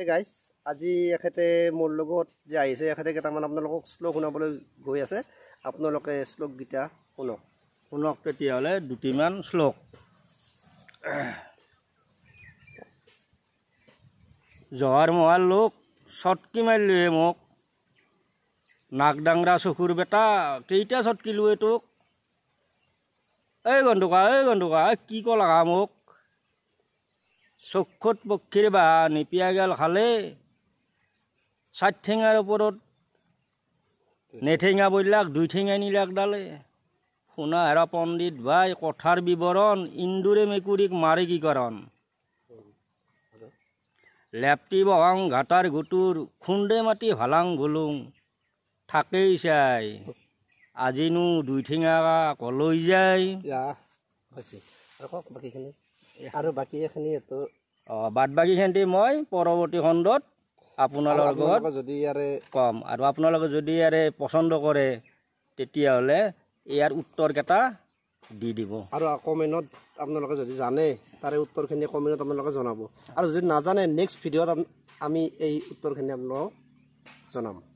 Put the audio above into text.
এই গাইজ আজি এখেতে মোৰ লগত যে আহিছে এখেতে কেইটামান আপোনালোকক শ্লোক শুনাবলৈ গৈ আছে আপোনালোকে শ্লোকগিটা শুনক শুনক তেতিয়াহ'লে দুটিমান শ্লোক জহাৰ মহাৰ লোক চটকি মাৰিলোৱে মোক নাকডাংৰা চকুৰ বেটা কেইটা চটকিলোৱে তোক এই গন্ধুকা এই গন্ধুকা কি ক'লা মোক চক্ষুত পক্ষীৰ বাহ নিপিয়া গেল খালে চাৰিঠেঙাৰ ওপৰত নেঠেঙা বৈলাক দুই ঠেঙা নীলাক ডালে শুনা হেৰা পণ্ডিত ভাই কথাৰ বিৱৰণ ইন্দুৰে মেকুৰীক মাৰে কি কাৰণ লেপটি বহাং ঘাটাৰ গুটুৰ খুন্দে মাটি ভালাং ভুলুং থাকেই চাই আজিনো দুই ঠেঙা কলৈ যায় কওক বাকীখিনি আৰু বাকী এখিনি এইটো অঁ বাদ বাকীখিনি মই পৰৱৰ্তী খণ্ডত আপোনালোকৰ যদি ইয়াৰে কম আৰু আপোনালোকে যদি ইয়াৰে পচন্দ কৰে তেতিয়াহ'লে ইয়াৰ উত্তৰকেইটা দি দিব আৰু কমেণ্টত আপোনালোকে যদি জানে তাৰে উত্তৰখিনি কমেণ্টত আপোনালোকে জনাব আৰু যদি নাজানে নেক্সট ভিডিঅ'ত আমি এই উত্তৰখিনি আপোনালোকক জনাম